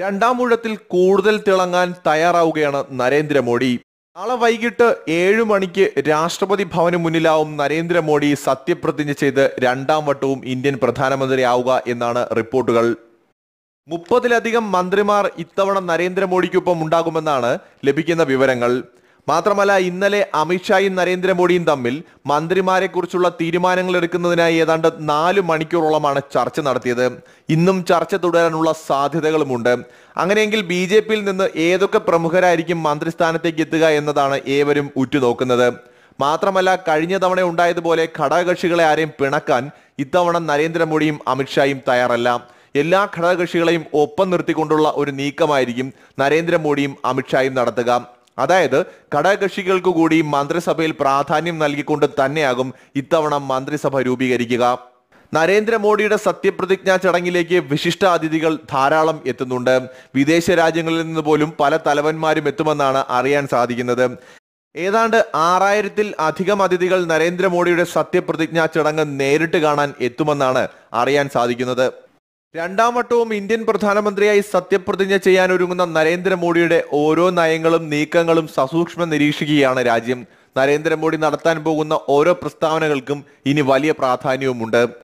രണ്ടാം ഊഴത്തിൽ കൂടുതൽ തിളങ്ങാൻ തയ്യാറാവുകയാണ് നരേന്ദ്രമോദി നാളെ വൈകിട്ട് ഏഴു മണിക്ക് രാഷ്ട്രപതി ഭവന് മുന്നിലാവും നരേന്ദ്രമോദി സത്യപ്രതിജ്ഞ ചെയ്ത് രണ്ടാം വട്ടവും ഇന്ത്യൻ പ്രധാനമന്ത്രിയാവുക എന്നാണ് റിപ്പോർട്ടുകൾ മുപ്പതിലധികം മന്ത്രിമാർ ഇത്തവണ നരേന്ദ്രമോദിക്കൊപ്പം ഉണ്ടാകുമെന്നാണ് ലഭിക്കുന്ന വിവരങ്ങൾ മാത്രമല്ല ഇന്നലെ അമിത്ഷായും നരേന്ദ്രമോദിയും തമ്മിൽ മന്ത്രിമാരെക്കുറിച്ചുള്ള തീരുമാനങ്ങൾ എടുക്കുന്നതിനായി ഏതാണ്ട് നാല് മണിക്കൂറോളമാണ് ചർച്ച നടത്തിയത് ഇന്നും ചർച്ച തുടരാനുള്ള സാധ്യതകളുമുണ്ട് അങ്ങനെയെങ്കിൽ ബി ജെ പിയിൽ നിന്ന് ഏതൊക്കെ പ്രമുഖരായിരിക്കും മന്ത്രിസ്ഥാനത്തേക്ക് എത്തുക എന്നതാണ് ഏവരും ഉറ്റുനോക്കുന്നത് മാത്രമല്ല കഴിഞ്ഞ തവണ ഉണ്ടായതുപോലെ ഘടകകക്ഷികളെ ആരെയും പിണക്കാൻ ഇത്തവണ നരേന്ദ്രമോദിയും അമിത്ഷായും തയ്യാറല്ല എല്ലാ ഘടകകക്ഷികളെയും ഒപ്പം നിർത്തിക്കൊണ്ടുള്ള ഒരു നീക്കമായിരിക്കും നരേന്ദ്രമോദിയും അമിത്ഷായും നടത്തുക അതായത് ഘടകകക്ഷികൾക്ക് കൂടി മന്ത്രിസഭയിൽ പ്രാധാന്യം നൽകിക്കൊണ്ട് തന്നെയാകും ഇത്തവണ മന്ത്രിസഭ രൂപീകരിക്കുക നരേന്ദ്രമോദിയുടെ സത്യപ്രതിജ്ഞാ ചടങ്ങിലേക്ക് വിശിഷ്ട അതിഥികൾ ധാരാളം എത്തുന്നുണ്ട് വിദേശ രാജ്യങ്ങളിൽ നിന്ന് പോലും പല തലവന്മാരും എത്തുമെന്നാണ് അറിയാൻ സാധിക്കുന്നത് ഏതാണ്ട് ആറായിരത്തിൽ അധികം അതിഥികൾ നരേന്ദ്രമോദിയുടെ സത്യപ്രതിജ്ഞാ ചടങ്ങ് നേരിട്ട് കാണാൻ എത്തുമെന്നാണ് അറിയാൻ സാധിക്കുന്നത് രണ്ടാം വട്ടവും ഇന്ത്യൻ പ്രധാനമന്ത്രിയായി സത്യപ്രതിജ്ഞ ചെയ്യാൻ ഒരുങ്ങുന്ന നരേന്ദ്രമോദിയുടെ ഓരോ നയങ്ങളും നീക്കങ്ങളും സസൂക്ഷ്മ നിരീക്ഷിക്കുകയാണ് രാജ്യം നരേന്ദ്രമോദി നടത്താൻ പോകുന്ന ഓരോ പ്രസ്താവനകൾക്കും ഇനി വലിയ പ്രാധാന്യവുമുണ്ട്